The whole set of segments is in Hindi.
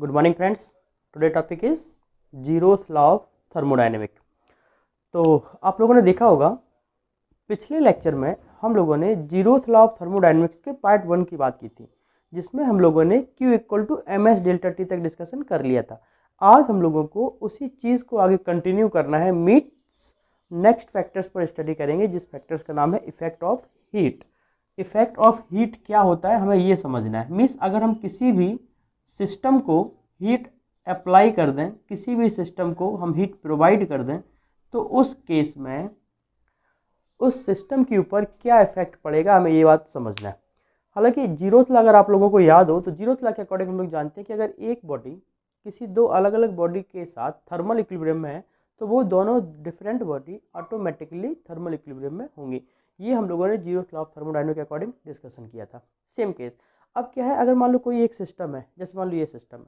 good morning friends today topic is zeroth law of thermodynamic तो आप लोगों ने देखा होगा पिछले लेक्चर में हम लोगों ने जीरोथ लॉ ऑफ थर्मोडाइनमिक्स के पार्ट वन की बात की थी जिसमें हम लोगों ने Q equal to M S delta T तक डिस्कशन कर लिया था आज हम लोगों को उसी चीज़ को आगे कंटिन्यू करना है मीट नेक्स्ट फैक्टर्स पर स्टडी करेंगे जिस फैक्टर्स का नाम है effect of heat effect of heat क्या होता है हमें ये समझना है मीन्स अगर हम किसी भी सिस्टम को हीट अप्लाई कर दें किसी भी सिस्टम को हम हीट प्रोवाइड कर दें तो उस केस में उस सिस्टम के ऊपर क्या इफेक्ट पड़ेगा हमें ये बात समझना है हालांकि जीरोथ अगर आप लोगों को याद हो तो जीरो लॉ के अकॉर्डिंग हम लोग जानते हैं कि अगर एक बॉडी किसी दो अलग अलग बॉडी के साथ थर्मल इक्विब्रियम में है तो वो दोनों different body automatically thermal equilibrium में होंगी ये हम लोगों ने जीरो थर्मोडाइनो ऑफ के अकॉर्डिंग डिस्कशन किया था सेम केस अब क्या है अगर मान लो कोई एक सिस्टम है जैसे मान लो ये सिस्टम है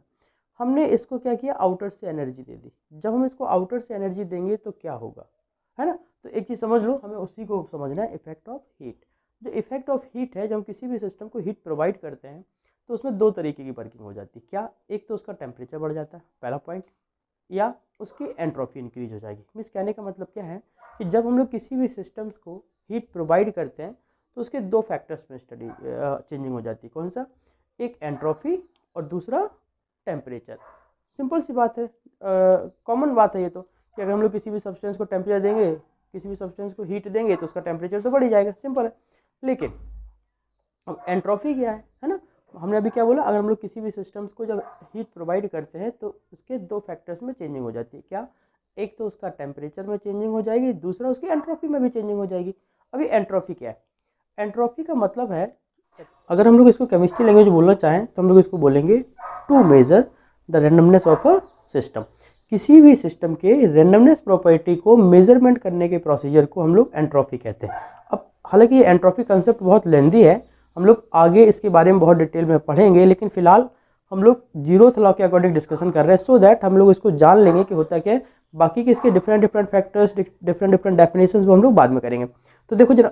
हमने इसको क्या किया आउटर से एनर्जी दे दी जब हम इसको आउटर से एनर्जी देंगे तो क्या होगा है ना तो एक चीज़ समझ लो हमें उसी को समझना है इफेक्ट ऑफ हीट जो इफेक्ट ऑफ हीट है जब हम किसी भी सिस्टम को हीट प्रोवाइड करते हैं तो उसमें दो तरीके की वर्किंग हो जाती है क्या एक तो उसका टेम्परेचर बढ़ जाता है पहला पॉइंट या उसकी एंट्रॉफी इंक्रीज हो जाएगी मीन्स कहने का मतलब क्या है कि जब हम लोग किसी भी सिस्टम्स को हीट प्रोवाइड करते हैं तो उसके दो फैक्टर्स में स्टडी चेंजिंग हो जाती है कौन सा एक एंट्रोफी और दूसरा टेम्परेचर सिंपल सी बात है कॉमन बात है ये तो कि अगर हम लोग किसी भी सब्सटेंस को टेम्परेचर देंगे किसी भी सब्सटेंस को हीट देंगे तो उसका टेम्परेचर तो बढ़ ही जाएगा सिंपल है लेकिन अब एंट्रोफी क्या है है ना हमने अभी क्या बोला अगर हम लोग किसी भी सिस्टम्स को जब हीट प्रोवाइड करते हैं तो उसके दो फैक्टर्स में चेंजिंग हो जाती है क्या एक तो उसका टेम्परेचर में चेंजिंग हो जाएगी दूसरा उसकी एंट्रोफी में भी चेंजिंग हो जाएगी अभी एंट्रोफी क्या है एंट्रोपी का मतलब है अगर हम लोग इसको केमिस्ट्री लैंग्वेज बोलना चाहें तो हम लोग इसको बोलेंगे to measure the randomness of a system किसी भी सिस्टम के रेंडमनेस प्रॉपर्टी को मेजरमेंट करने के प्रोसीजर को हम लोग एंट्रोपी कहते हैं अब हालांकि ये एंट्रोपी कंसेप्ट बहुत लेंदी है हम लोग आगे इसके बारे में बहुत डिटेल में पढ़ेंगे लेकिन फिलहाल हम लोग जीरो थलॉ के अकॉर्डिंग डिस्कशन कर रहे हैं सो दैट हम लोग इसको जान लेंगे कि होता क्या है बाकी के इसके different different factors different different definition वो हम लोग बाद में करेंगे तो देखो जरा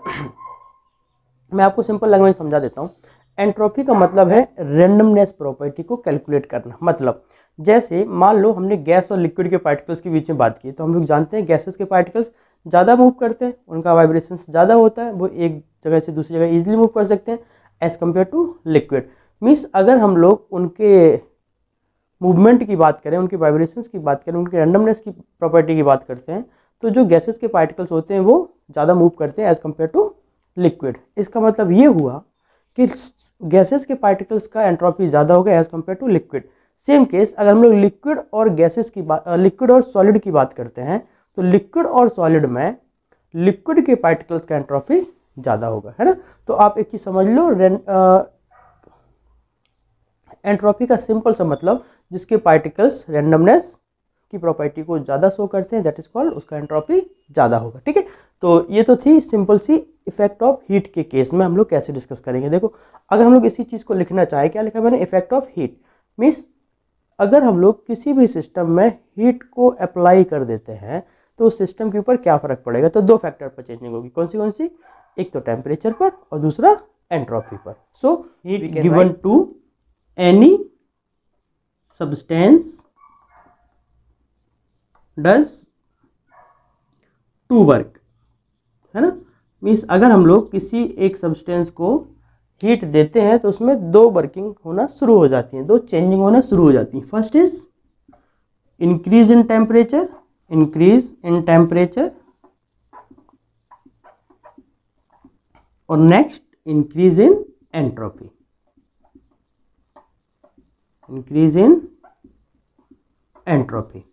मैं आपको सिंपल लैंग्वेज समझा देता हूँ एंट्रोपी का मतलब है रेंडमनेस प्रॉपर्टी को कैलकुलेट करना मतलब जैसे मान लो हमने गैस और लिक्विड के पार्टिकल्स के बीच में बात की तो हम लोग जानते हैं गैसेस के पार्टिकल्स ज़्यादा मूव करते हैं उनका वाइब्रेशन ज़्यादा होता है वो एक जगह से दूसरी जगह ईजिली मूव कर सकते हैं as compare to liquid means अगर हम लोग उनके मूवमेंट की बात करें उनके वाइब्रेशन की बात करें उनकी रेंडमनेस की प्रॉपर्टी की बात करते हैं तो जो गैसेस के पार्टिकल्स होते हैं वो ज़्यादा मूव करते हैं एज़ कम्पेयर टू लिक्विड इसका मतलब ये हुआ कि गैसेस के पार्टिकल्स का एंट्रोपी ज़्यादा होगा as compare to liquid same case अगर हम लोग लिक्विड और गैसेस की बात लिक्विड और सॉलिड की बात करते हैं तो लिक्विड और सॉलिड में लिक्विड के पार्टिकल्स का एंट्रोफी ज़्यादा होगा है ना तो आप एक चीज़ समझ लो एंट्रोपी का सिंपल सा मतलब जिसके पार्टिकल्स रैंडमनेस की प्रॉपर्टी को ज़्यादा शो करते हैं दैट इज कॉल्ड उसका एंट्रोपी ज़्यादा होगा ठीक है तो ये तो थी सिंपल सी इफेक्ट ऑफ हीट के केस में हम लोग कैसे डिस्कस करेंगे देखो अगर हम लोग इसी चीज़ को लिखना चाहें क्या लिखा मैंने इफेक्ट ऑफ हीट मीन्स अगर हम लोग किसी भी सिस्टम में हीट को अप्लाई कर देते हैं तो उस सिस्टम के ऊपर क्या फ़र्क पड़ेगा तो दो फैक्टर पर चेंजिंग होगी कौन सी कौन सी एक तो टेम्परेचर पर और दूसरा एंट्रोपी पर so heat given to any substance does to work है ना मीन्स अगर हम लोग किसी एक सब्सटेंस को हीट देते हैं तो उसमें दो वर्किंग होना शुरू हो जाती हैं दो चेंजिंग होना शुरू हो जाती हैं first is increase in temperature increase in temperature और next increase in entropy increase in entropy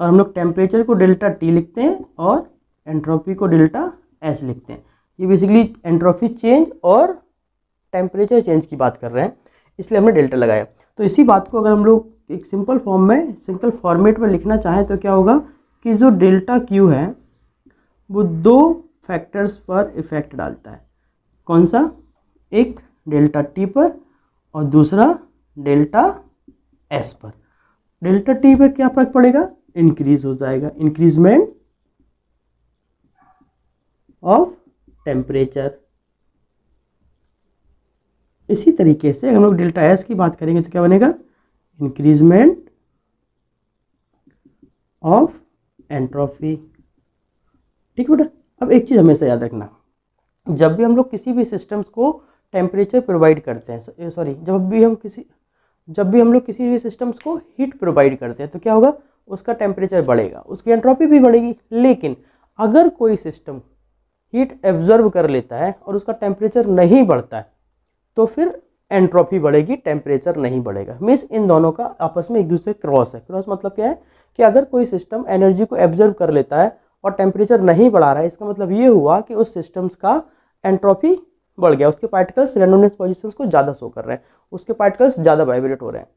और हम लोग टेम्परेचर को डेल्टा टी लिखते हैं और एंट्रोपी को डेल्टा एस लिखते हैं ये बेसिकली एंट्रोफी चेंज और टेम्परेचर चेंज की बात कर रहे हैं इसलिए हमने डेल्टा लगाया तो इसी बात को अगर हम लोग एक सिंपल फॉर्म में सिंपल फॉर्मेट में लिखना चाहें तो क्या होगा कि जो डेल्टा क्यू है वो दो फैक्टर्स पर इफ़ेक्ट डालता है कौन सा एक डेल्टा टी पर और दूसरा डेल्टा एस पर डेल्टा टी पर क्या फर्क पड़ेगा इंक्रीज हो जाएगा इंक्रीजमेंट ऑफ टेम्परेचर इसी तरीके से हम लोग डेल्टा एस की बात करेंगे तो क्या बनेगा इंक्रीजमेंट ऑफ एंट्रोफी ठीक है बेटा अब एक चीज़ हमेशा याद रखना जब भी हम लोग किसी भी सिस्टम्स को टेम्परेचर प्रोवाइड करते हैं सॉरी जब भी हम किसी जब भी हम लोग किसी भी सिस्टम्स को हीट प्रोवाइड करते हैं तो क्या होगा उसका टेम्परेचर बढ़ेगा उसकी एंट्रोपी भी बढ़ेगी लेकिन अगर कोई सिस्टम हीट एब्ज़र्व कर लेता है और उसका टेम्परेचर नहीं बढ़ता है तो फिर एंट्रोपी बढ़ेगी टेम्परेचर नहीं बढ़ेगा मीन्स इन दोनों का आपस में एक दूसरे क्रॉस है क्रॉस मतलब क्या है कि अगर कोई सिस्टम एनर्जी को एब्जर्व कर लेता है और टेम्परेचर नहीं बढ़ा रहा है इसका मतलब ये हुआ कि उस सिस्टम्स का एंट्रोपी बढ़ गया उसके पार्टिकल्स रेनोनेस पोजिशन को ज़्यादा शो कर रहे हैं उसके पार्टिकल्स ज़्यादा वाइब्रेट हो रहे हैं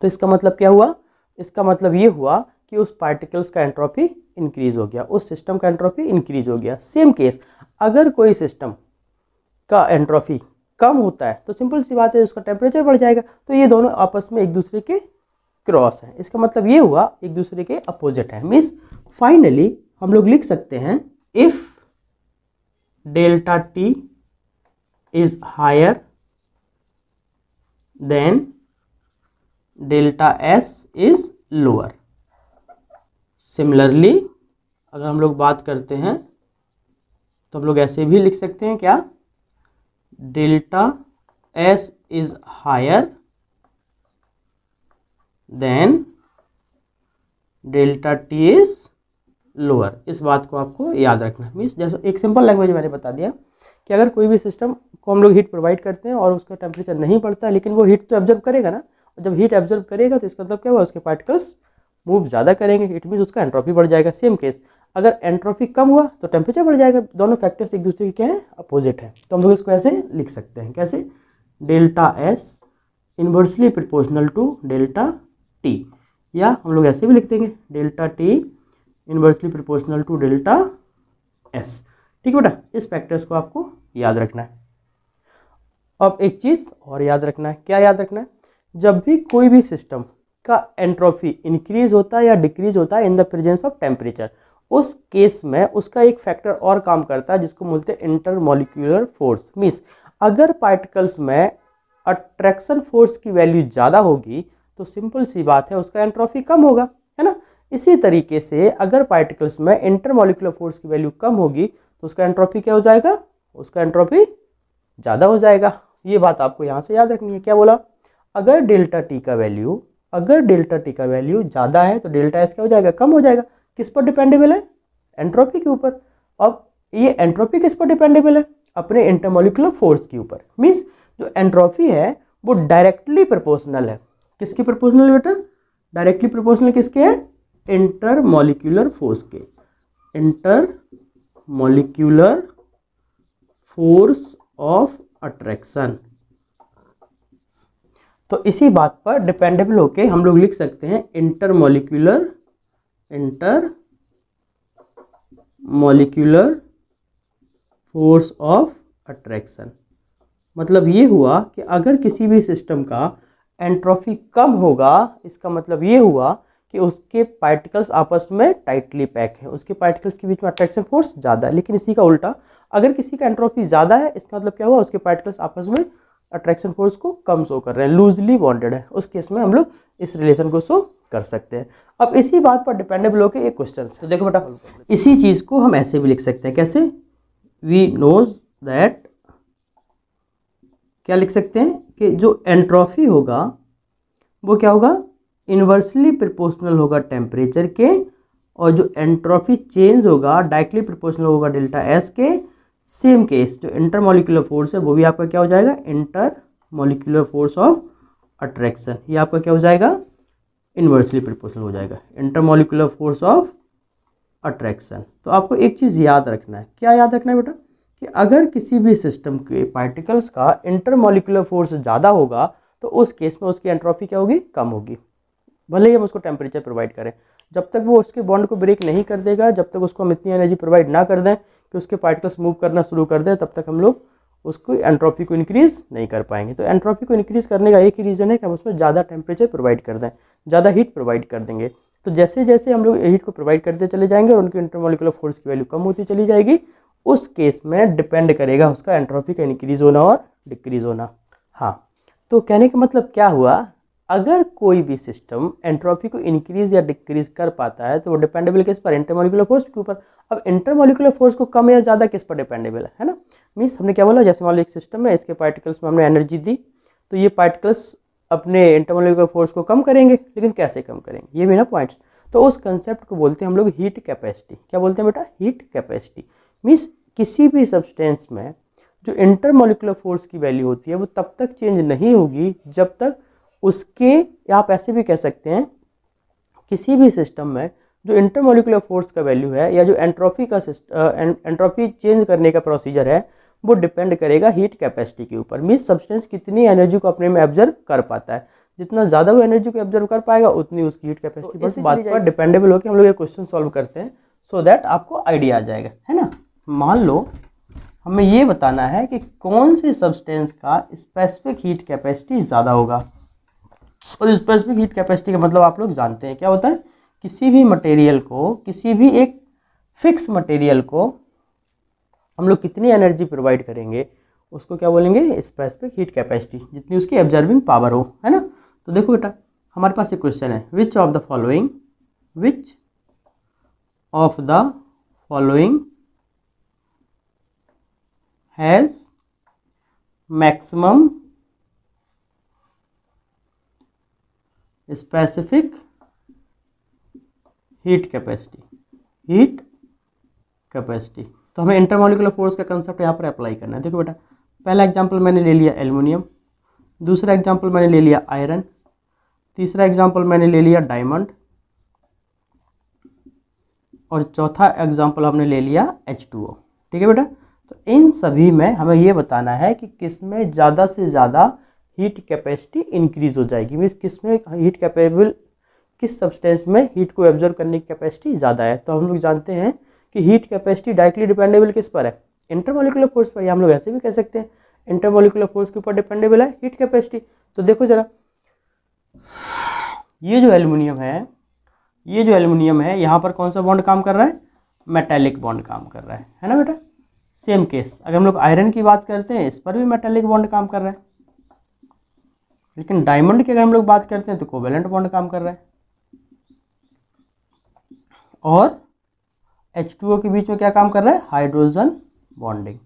तो इसका मतलब क्या हुआ इसका मतलब ये हुआ कि उस पार्टिकल्स का एंट्रोपी इंक्रीज हो गया उस सिस्टम का एंट्रोपी इंक्रीज हो गया सेम केस अगर कोई सिस्टम का एंट्रोपी कम होता है तो सिंपल सी बात है उसका टेम्परेचर बढ़ जाएगा तो ये दोनों आपस में एक दूसरे के क्रॉस हैं इसका मतलब ये हुआ एक दूसरे के अपोजिट हैं मीन्स फाइनली हम लोग लिख सकते हैं if delta T is higher then delta S is lower similarly अगर हम लोग बात करते हैं तो हम लोग ऐसे भी लिख सकते हैं क्या delta S is higher then delta T is lower इस बात को आपको याद रखना मीन्स जैसा एक सिंपल लैंग्वेज मैंने बता दिया कि अगर कोई भी सिस्टम को हम लोग हीट प्रोवाइड करते हैं और उसका टेम्परेचर नहीं पड़ता लेकिन वो हीट तो एब्जर्व करेगा ना और जब हीट एब्जर्व करेगा तो इसका मतलब क्या हुआ उसके पार्टिकल्स मूव ज़्यादा करेंगे इट मीन्स उसका एंट्रॉफी बढ़ जाएगा सेम केस अगर एंट्रॉफी कम हुआ तो टेम्परेचर बढ़ जाएगा दोनों फैक्टर्स एक दूसरे के क्या हैं अपोजिट हैं तो हम लोग इसको ऐसे लिख सकते हैं कैसे delta S inversely proportional to delta T या हम लोग ऐसे भी लिख देंगे delta T inversely proportional to delta S ठीक है बेटा इस फैक्टर्स को आपको याद रखना है अब एक चीज़ और याद रखना है क्या याद रखना है जब भी कोई भी सिस्टम का एंट्रोफी इंक्रीज होता है या डिक्रीज होता है in the presence of temperature उस केस में उसका एक फैक्टर और काम करता है जिसको बोलते हैं इंटरमोलिकुलर फोर्स मीन्स अगर पार्टिकल्स में अट्रैक्शन फोर्स की वैल्यू ज़्यादा होगी तो सिंपल सी बात है उसका एंट्रोफी कम होगा है ना इसी तरीके से अगर पार्टिकल्स में इंटरमोलिकुलर फोर्स की वैल्यू कम होगी तो उसका एंट्रोफी क्या हो जाएगा उसका एंट्रोफी ज़्यादा हो जाएगा ये बात आपको यहाँ से याद रखनी है क्या बोला अगर डेल्टा टी का वैल्यू अगर डेल्टा टी का वैल्यू ज़्यादा है तो डेल्टा एस क्या हो जाएगा कम हो जाएगा किस पर डिपेंडेबल है एंट्रोपी के ऊपर अब ये एंट्रोपी किस पर डिपेंडेबल है अपने इंटरमोलिकुलर फोर्स के ऊपर मीन्स जो एंट्रोपी है वो डायरेक्टली प्रपोर्सनल है किसके प्रपोर्सनल बेटा डायरेक्टली प्रपोर्सनल किसके है इंटरमोलिकुलर फोर्स के इंटर फोर्स ऑफ अट्रैक्शन तो इसी बात पर डिपेंडेबल होके हम लोग लिख सकते हैं intermolecular intermolecular force of attraction मतलब ये हुआ कि अगर किसी भी सिस्टम का एंट्रोफी कम होगा इसका मतलब ये हुआ कि उसके पार्टिकल्स आपस में टाइटली पैक हैं उसके पार्टिकल्स के बीच में अट्रैक्शन फोर्स ज़्यादा है लेकिन इसी का उल्टा अगर किसी का एंट्रोफी ज़्यादा है इसका मतलब क्या हुआ उसके पार्टिकल्स आपस में अट्रैक्शन फोर्स को कम शो कर रहे हैं लूजली बॉन्डेड है उस केस में हम लोग इस रिलेशन को शो कर सकते हैं अब इसी बात पर डिपेंडेबल होकर एक क्वेश्चन तो देखो बेटा इसी चीज़ को हम ऐसे भी लिख सकते हैं कैसे वी नोज दैट क्या लिख सकते हैं कि जो एंट्रॉफी होगा वो क्या होगा इन्वर्सली प्रिपोर्सनल होगा टेम्परेचर के और जो एंट्रॉफी चेंज होगा डायरेक्टली प्रिपोर्सनल होगा डेल्टा एस के सेम केस जो इंटर मोलिकुलर फोर्स है वो भी आपका क्या हो जाएगा intermolecular force of attraction ये आपका क्या हो जाएगा इन्वर्सली प्रपोर्शनल हो जाएगा intermolecular force of attraction तो आपको एक चीज़ याद रखना है क्या याद रखना है बेटा कि अगर किसी भी सिस्टम के पार्टिकल्स का इंटर मोलिकुलर फोर्स ज़्यादा होगा तो उस केस में उसकी एंट्रॉफी क्या होगी कम होगी भले ही हम उसको टेम्परेचर प्रोवाइड करें जब तक वो उसके बॉन्ड को ब्रेक नहीं कर देगा जब तक उसको हम इतनी एनर्जी प्रोवाइड ना कर दें कि उसके पार्टिकल्स मूव करना शुरू कर दे तब तक हम लोग उसको एंट्रोपी को इंक्रीज़ नहीं कर पाएंगे तो एंट्रोपी को इंक्रीज़ करने का एक ही रीज़न है कि हम उसमें ज़्यादा टेम्परेचर प्रोवाइड कर दें ज़्यादा हीट प्रोवाइड कर देंगे तो जैसे जैसे हम लोग हीट को प्रोवाइड करते चले जाएंगे और उनकी इंटरमोलिकुलर फोर्स की वैल्यू कम होती चली जाएगी उस केस में डिपेंड करेगा उसका एंट्रोपी का इंक्रीज़ होना और डिक्रीज़ होना हाँ तो कहने का मतलब क्या हुआ अगर कोई भी सिस्टम एंट्रोपी को इंक्रीज या डिक्रीज कर पाता है तो वो डिपेंडेबल किस पर इंटरमोलिकुलर फोर्स के ऊपर अब इंटरमोलिकुलर फोर्स को कम या ज़्यादा किस पर डिपेंडेबल है ना मीन्स हमने क्या बोला जैसे मान लो एक सिस्टम है इसके पार्टिकल्स में हमने एनर्जी दी तो ये पार्टिकल्स अपने इंटरमोलिकुलर फोर्स को कम करेंगे लेकिन कैसे कम करेंगे ये भी ना पॉइंट्स तो उस कंसेप्ट को बोलते हैं हम लोग हीट कैपेसिटी क्या बोलते हैं बेटा हीट कैपेसिटी मीन्स किसी भी सब्सटेंस में जो इंटरमोलिकुलर फोर्स की वैल्यू होती है वो तब तक चेंज नहीं होगी जब तक उसके या आप ऐसे भी कह सकते हैं किसी भी सिस्टम में जो इंटरमोलिकुलर फोर्स का वैल्यू है या जो एंट्रोफी का एंट्रोफी चेंज करने का प्रोसीजर है वो डिपेंड करेगा हीट कैपेसिटी के ऊपर मीन सब्सटेंस कितनी एनर्जी को अपने में एब्जर्व कर पाता है जितना ज़्यादा वो एनर्जी को एब्जर्व कर पाएगा उतनी उसकी हीट कैपेसिटी तो बस बात पर डिपेंडेबल होकर हम लोग ये क्वेश्चन सॉल्व करते हैं सो so दैट आपको आइडिया आ जाएगा है ना मान लो हमें ये बताना है कि कौन से सब्सटेंस का स्पेसिफिक हीट कैपेसिटी ज़्यादा होगा और स्पेसिफिक हीट कैपेसिटी का मतलब आप लोग जानते हैं क्या होता है किसी भी मटेरियल को किसी भी एक फिक्स मटेरियल को हम लोग कितनी एनर्जी प्रोवाइड करेंगे उसको क्या बोलेंगे स्पेसिफिक हीट कैपेसिटी जितनी उसकी एब्जर्विंग पावर हो है ना तो देखो बेटा हमारे पास एक क्वेश्चन है which of the following which of the following has maximum specific heat capacity heat capacity तो हमें इंटरमोलिकुलर फोर्स का कंसेप्ट यहाँ पर अप्लाई करना है देखो बेटा पहला एग्जांपल मैंने ले लिया एल्युमिनियम दूसरा एग्जांपल मैंने ले लिया आयरन तीसरा एग्जांपल मैंने ले लिया डायमंड और चौथा एग्जांपल हमने ले लिया एच टू ओ ठीक है बेटा तो इन सभी में हमें ये बताना है कि किस में ज़्यादा से ज़्यादा हीट कैपेसिटी इंक्रीज हो जाएगी मीन्स किस में हीट कैपेबल किस सब्सटेंस में हीट को एब्जॉर्व करने की कैपेसिटी ज़्यादा है तो हम लोग जानते हैं कि हीट कैपेसिटी डायरेक्टली डिपेंडेबल किस पर है इंटरमोलिकुलर फोर्स पर या हम लोग ऐसे भी कह सकते हैं इंटरमोलिकुलर फोर्स के ऊपर डिपेंडेबल है हीट कैपेसिटी तो देखो ज़रा ये जो एल्यूमिनियम है ये जो एल्यूमिनियम है यहाँ पर कौन सा बॉन्ड काम कर रहा है मेटेलिक बॉन्ड काम कर रहा है है ना बेटा सेम केस अगर हम लोग आयरन की बात करते हैं इस पर भी मेटेलिक बॉन्ड काम कर रहा है लेकिन डायमंड की अगर हम लोग बात करते हैं तो कोवेलेंट बॉन्ड काम कर रहा है और एच के बीच में क्या काम कर रहा है हाइड्रोजन बॉन्डिंग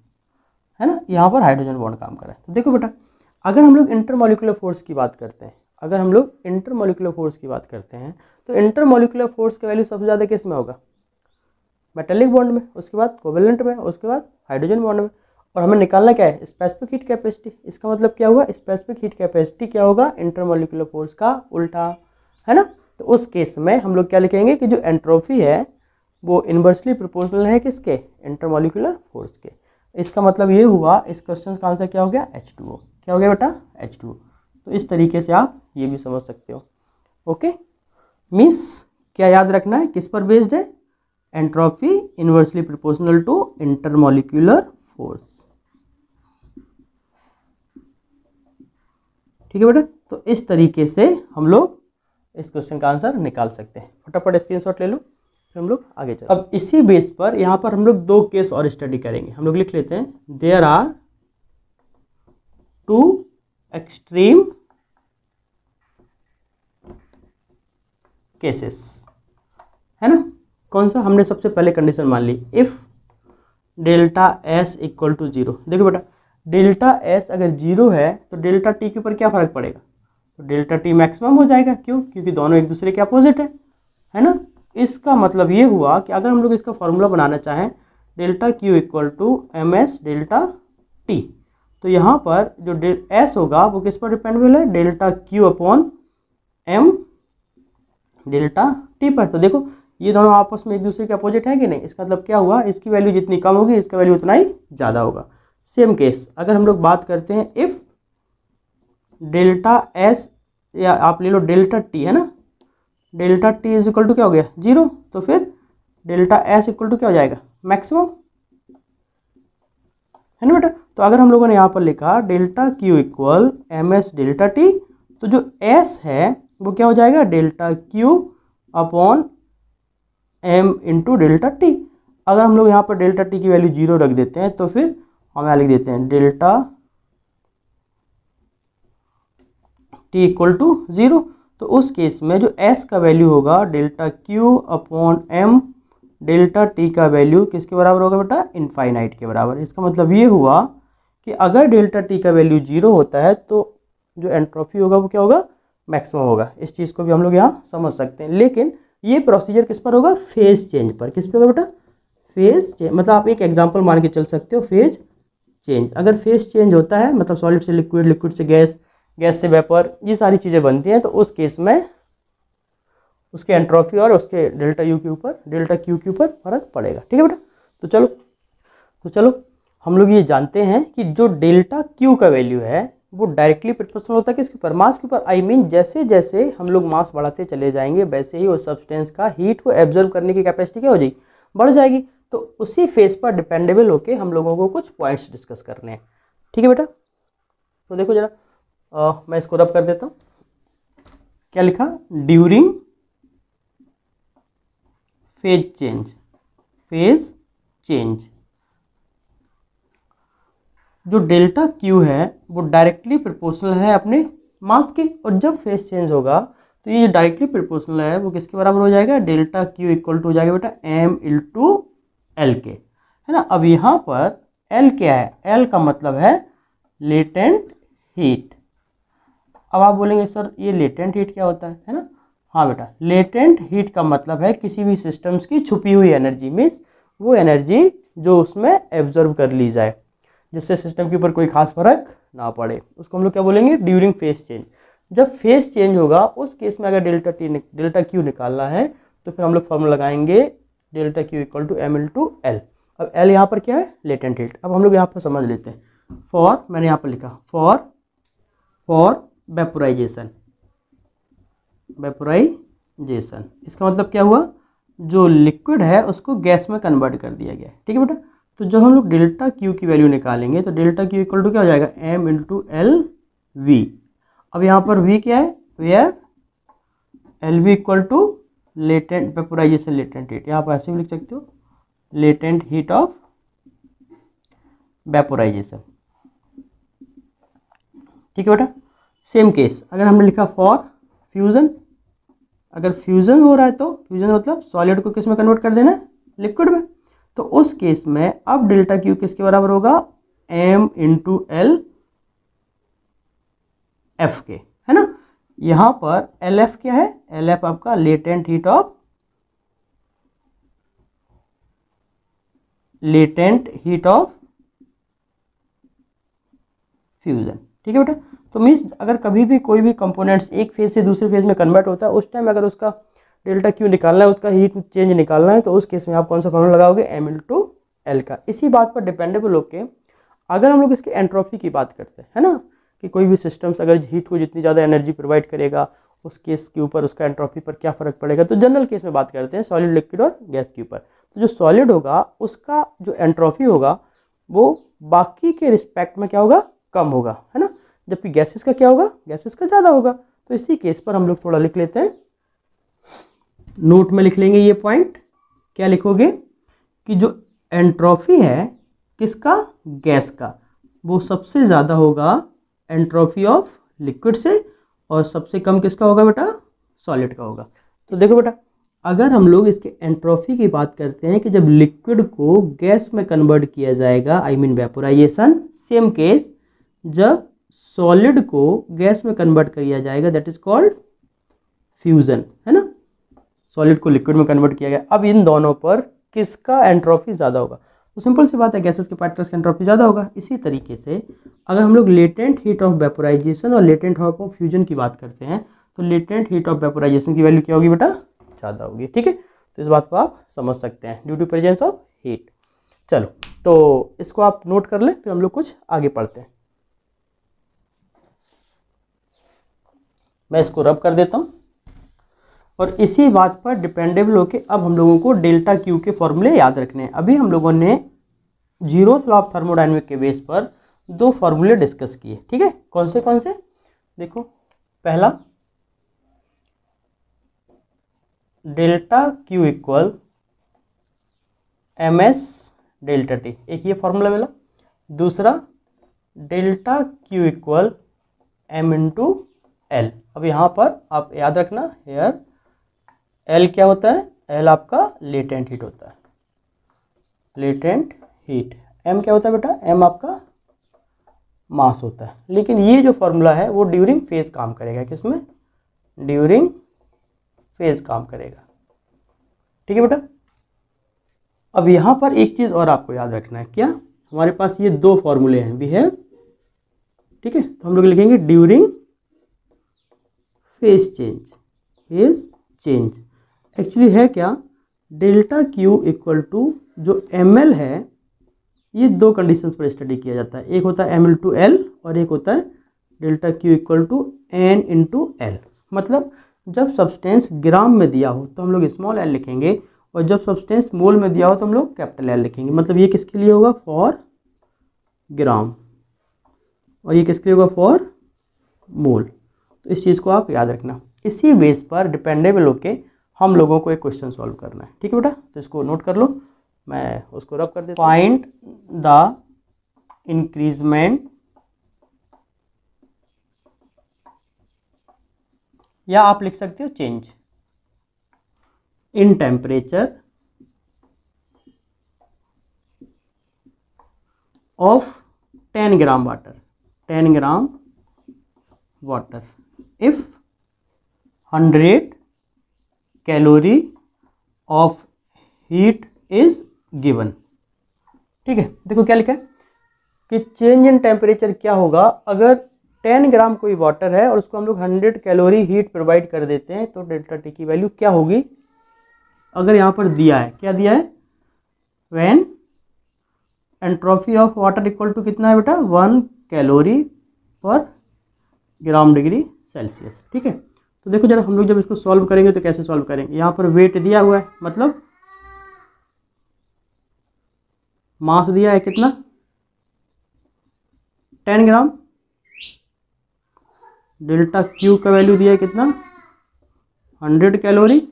है ना यहाँ पर हाइड्रोजन बॉन्ड काम कर रहा है तो देखो बेटा अगर हम लोग इंटरमोलिकुलर फोर्स की बात करते हैं अगर हम लोग इंटरमोलिकुलर फोर्स की बात करते हैं तो इंटरमोलिकुलर फोर्स का वैल्यू सबसे ज़्यादा किस में होगा मेटेलिक बॉन्ड में उसके बाद कोवेलेंट में उसके बाद हाइड्रोजन बॉन्ड में और हमें निकालना क्या है स्पेसिफिक हीट कैपेसिटी इसका मतलब क्या हुआ स्पेसिफिक हीट कैपेसिटी क्या होगा इंटरमोलिकुलर फोर्स का उल्टा है ना तो उस केस में हम लोग क्या लिखेंगे कि जो एंट्रोफी है वो इन्वर्सली प्रोपोर्शनल है किसके इंटरमोलिकुलर फोर्स के इसका मतलब ये हुआ इस क्वेश्चन का आंसर क्या हो गया एच टू ओ क्या हो गया बेटा एच टू ओ तो इस तरीके से आप ये भी समझ सकते हो ओके मीन्स क्या याद रखना है किस पर बेस्ड है entropy inversely proportional to intermolecular force ठीक है बेटा तो इस तरीके से हम लोग इस क्वेश्चन का आंसर निकाल सकते हैं फटाफट स्क्रीनशॉट ले लो फिर हम लोग आगे चलो अब इसी बेस पर यहाँ पर हम लोग दो केस और स्टडी करेंगे हम लोग लिख लेते हैं there are two extreme cases है ना कौन सा हमने सबसे पहले कंडीशन मान ली if delta S equal to zero देखो बेटा डेल्टा एस अगर जीरो है तो डेल्टा टी के ऊपर क्या फ़र्क पड़ेगा तो डेल्टा टी मैक्सिमम हो जाएगा क्यों क्योंकि दोनों एक दूसरे के अपोजिट है है ना इसका मतलब ये हुआ कि अगर हम लोग इसका फॉर्मूला बनाना चाहें delta Q equal to M S delta T तो यहाँ पर जो एस होगा वो किस पर डिपेंडेबल है delta Q upon M delta T पर तो देखो ये दोनों आपस में एक दूसरे के अपोजिट है कि नहीं इसका मतलब क्या हुआ इसकी वैल्यू जितनी कम होगी इसका वैल्यू उतना ही ज़्यादा होगा सेम केस अगर हम लोग बात करते हैं इफ़ डेल्टा एस या आप ले लो डेल्टा टी है ना delta T is equal to क्या हो गया जीरो तो फिर डेल्टा एस इक्वल टू क्या हो जाएगा मैक्सिमम है ना बेटा तो अगर हम लोगों ने यहाँ पर लिखा delta Q equal M S delta T तो जो एस है वो क्या हो जाएगा delta Q upon M into delta T अगर हम लोग यहाँ पर डेल्टा टी की वैल्यू जीरो रख देते हैं तो फिर हम यहाँ लिख देते हैं delta T equal to zero तो उस केस में जो एस का वैल्यू होगा delta Q upon M delta T का वैल्यू किसके बराबर होगा बेटा इनफाइनाइट के बराबर इसका मतलब ये हुआ कि अगर डेल्टा टी का वैल्यू जीरो होता है तो जो एंट्रोफी होगा वो क्या होगा मैक्सिमम होगा इस चीज़ को भी हम लोग यहाँ समझ सकते हैं लेकिन ये प्रोसीजर किस पर होगा फेज़ चेंज पर किस पर होगा बेटा फेज़ मतलब आप एक एग्जाम्पल मान के चल सकते हो फेज़ चेंज अगर फेस चेंज होता है मतलब सॉलिड से लिक्विड लिक्विड से गैस गैस से वेपर ये सारी चीज़ें बनती हैं तो उस केस में उसके एंट्रोफी और उसके डेल्टा यू के ऊपर डेल्टा क्यू के ऊपर फर्क पड़ेगा ठीक है बेटा तो चलो तो चलो हम लोग ये जानते हैं कि जो डेल्टा क्यू का वैल्यू है वो डायरेक्टली प्रपोर्शनल होता है किसके ऊपर मास के ऊपर आई मीन जैसे जैसे हम लोग मास बढ़ाते चले जाएंगे वैसे ही वो सब्सटेंस का हीट को एब्जर्व करने की कैपेसिटी क्या हो जाएगी बढ़ जाएगी तो उसी फेस पर डिपेंडेबल होके हम लोगों को कुछ पॉइंट्स डिस्कस करने हैं ठीक है बेटा तो देखो जरा मैं इसको रब कर देता हूँ क्या लिखा during phase change phase change जो डेल्टा क्यू है वो डायरेक्टली प्रोपोर्शनल है अपने मास के और जब फेज चेंज होगा तो ये जो डायरेक्टली प्रोपोर्शनल है वो किसके बराबर हो जाएगा डेल्टा क्यू इक्वल टू हो जाएगा बेटा एम इल टू एल के है ना अब यहाँ पर एल क्या है एल का मतलब है लेटेंट हीट अब आप बोलेंगे सर ये लेटेंट हीट क्या होता है है ना हाँ बेटा लेटेंट हीट का मतलब है किसी भी सिस्टम्स की छुपी हुई एनर्जी मीन्स वो एनर्जी जो उसमें एब्जर्व कर ली जाए जिससे सिस्टम के ऊपर कोई खास फर्क ना पड़े उसको हम लोग क्या बोलेंगे ड्यूरिंग फेस चेंज जब फेस चेंज होगा उस केस में अगर डेल्टा टी डेल्टा क्यू निकालना है तो फिर हम लोग फॉर्म लगाएंगे delta Q equal to M L to L अब एल यहाँ पर क्या है लेटेंट हीट अब हम लोग यहाँ पर समझ लेते हैं फॉर मैंने यहाँ पर लिखा फॉर फॉर वेपोराइजेशन वेपोराइजेशन इसका मतलब क्या हुआ जो लिक्विड है उसको गैस में कन्वर्ट कर दिया गया ठीक है बेटा तो जब हम लोग डेल्टा क्यू की वैल्यू निकालेंगे तो डेल्टा क्यू इक्वल टू क्या हो जाएगा एम टू एल वी अब यहाँ पर वी क्या है where L V equal to latent vaporization latent heat यहाँ आप ऐसे भी लिख सकते हो लेटेंट हीट ऑफ वेपोराइजेशन ठीक है बेटा सेम केस अगर हमने लिखा फॉर फ्यूज़न अगर फ्यूज़न हो रहा है तो फ्यूज़न मतलब सॉलिड को किस में कन्वर्ट कर देना है लिक्विड में तो उस केस में अब डेल्टा क्यू किसके बराबर होगा एम इंटू एल एफ के है ना यहां पर एल एफ क्या है एल एफ आपका latent heat of latent heat of fusion ठीक है बेटा तो मीन्स अगर कभी भी कोई भी कंपोनेंट्स एक फेज से दूसरे फेज में कन्वर्ट होता है उस टाइम अगर उसका डेल्टा क्यू निकालना है उसका हीट चेंज निकालना है तो उस केस में आप कौन सा फॉर्मूला लगाओगे एम एल टू एल का इसी बात पर डिपेंडेबल होके अगर हम लोग इसके एंट्रोफी की बात करते हैं है ना कि कोई भी सिस्टम्स अगर हीट को जितनी ज़्यादा एनर्जी प्रोवाइड करेगा उस केस के ऊपर उसका एंट्रोपी पर क्या फ़र्क पड़ेगा तो जनरल केस में बात करते हैं सॉलिड लिक्विड और गैस के ऊपर तो जो सॉलिड होगा उसका जो एंट्रोफी होगा वो बाकी के रिस्पेक्ट में क्या होगा कम होगा है ना जबकि गैसेस का क्या होगा गैसेस का ज़्यादा होगा तो इसी केस पर हम लोग थोड़ा लिख लेते हैं नोट में लिख लेंगे ये पॉइंट क्या लिखोगे कि जो एंट्रोफी है किसका गैस का वो सबसे ज़्यादा होगा एंट्रोफी ऑफ लिक्विड से और सबसे कम किसका होगा बेटा सॉलिड का होगा तो देखो बेटा अगर हम लोग इसके एंट्रोफी की बात करते हैं कि जब लिक्विड को गैस में कन्वर्ट किया जाएगा I mean vaporization same case जब सॉलिड को गैस में कन्वर्ट किया जाएगा दैट इज कॉल्ड फ्यूज़न है ना सॉलिड को लिक्विड में कन्वर्ट किया गया अब इन दोनों पर किसका एंट्रोफी ज़्यादा होगा तो सिंपल सी बात है गैसेस के पार्टिकल्स का एंट्रॉपी ज़्यादा होगा इसी तरीके से अगर हम लोग लेटेंट हीट ऑफ वेपोराइजेशन और लेटेंट हॉप ऑफ फ्यूजन की बात करते हैं तो लेटेंट हीट ऑफ वेपोराइजेशन की वैल्यू क्या होगी बेटा ज़्यादा होगी ठीक है तो इस बात को आप समझ सकते हैं due to presence of heat चलो तो इसको आप नोट कर लें फिर हम लोग कुछ आगे पढ़ते हैं मैं इसको रब कर देता हूँ और इसी बात पर डिपेंडेबल होके अब हम लोगों को डेल्टा क्यू के फॉर्मूले याद रखने हैं अभी हम लोगों ने जीरो स्लॉप थर्मोडाइनमिक के बेस पर दो फॉर्मूले डिस्कस किए ठीक है कौन से कौन से देखो पहला delta Q equal M S delta T एक ये फॉर्मूला मिला दूसरा delta Q equal M into L अब यहाँ पर आप याद रखना हेयर एल क्या होता है एल आपका लेटेंट हीट होता है लेटेंट हीट एम क्या होता है बेटा एम आपका मास होता है लेकिन ये जो फॉर्मूला है वो ड्यूरिंग फेज काम करेगा किसमें ड्यूरिंग फेज काम करेगा ठीक है बेटा अब यहाँ पर एक चीज़ और आपको याद रखना है क्या हमारे पास ये दो फॉर्मूले हैं है ठीक है तो हम लोग लिखेंगे during phase change phase change actually है क्या डेल्टा क्यू इक्वल टू जो एम एल है ये दो कंडीशंस पर स्टडी किया जाता है एक होता है एम एल टू एल और एक होता है delta Q equal to N to L मतलब जब सब्सटेंस ग्राम में दिया हो तो हम लोग स्मॉल एल लिखेंगे और जब सब्सटेंस मोल में दिया हो तो हम लोग कैपिटल एल लिखेंगे मतलब ये किसके लिए होगा फॉर ग्राम और ये किसके लिए होगा फॉर मोल तो इस चीज़ को आप याद रखना इसी बेस पर डिपेंडेबल होके हम लोगों को एक क्वेश्चन सॉल्व करना है ठीक है बेटा तो इसको नोट कर लो मैं उसको रब कर देता पॉइंट द इंक्रीजमेंट या आप लिख सकते हो change in temperature of ten gram water ten gram water if hundred calorie of heat is given ठीक है देखो क्या लिखा है कि चेंज इन टेम्परेचर क्या होगा अगर 10 ग्राम कोई वाटर है और उसको हम लोग 100 कैलोरी हीट प्रोवाइड कर देते हैं तो डेल्टा टी की वैल्यू क्या होगी अगर यहाँ पर दिया है क्या दिया है when entropy of water equal to कितना है बेटा वन कैलोरी पर ग्राम डिग्री सेल्सियस ठीक है तो देखो जरा हम लोग जब इसको सॉल्व करेंगे तो कैसे सॉल्व करेंगे यहाँ पर वेट दिया हुआ है मतलब मास दिया है कितना टेन ग्राम डेल्टा क्यू का वैल्यू दिया है कितना हंड्रेड कैलोरी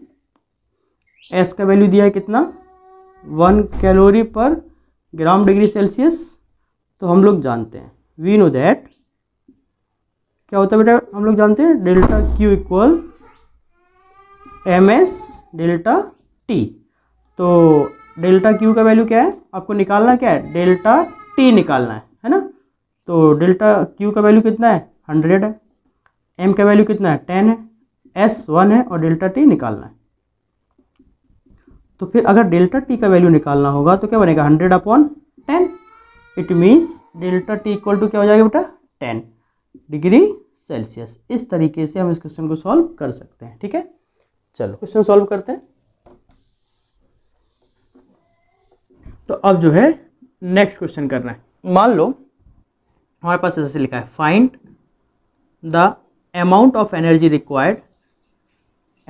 एस का वैल्यू दिया है कितना वन कैलोरी पर ग्राम डिग्री सेल्सियस तो हम लोग जानते हैं वी नो दैट क्या होता है बेटा हम लोग जानते हैं delta Q equal M S delta T तो डेल्टा क्यू का वैल्यू क्या है आपको निकालना क्या है डेल्टा टी निकालना है है ना तो डेल्टा क्यू का वैल्यू कितना है हंड्रेड है एम का वैल्यू कितना है टेन है एस वन है और डेल्टा टी निकालना है तो फिर अगर डेल्टा टी का वैल्यू निकालना होगा तो क्या बनेगा hundred upon ten it means delta T equal to क्या हो जाएगा बेटा टेन डिग्री सेल्सियस इस तरीके से हम इस क्वेश्चन को सॉल्व कर सकते हैं ठीक है चलो क्वेश्चन सॉल्व करते हैं तो अब जो है नेक्स्ट क्वेश्चन करना है मान लो हमारे पास ऐसे लिखा है find the amount of energy required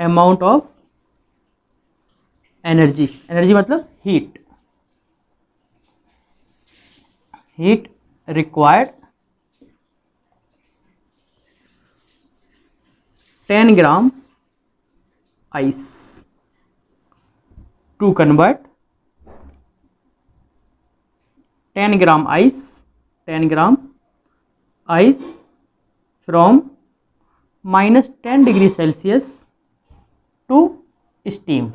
amount of energy energy मतलब heat heat required ten gram ice to convert ten gram ice ten gram ice from minus ten degree Celsius to steam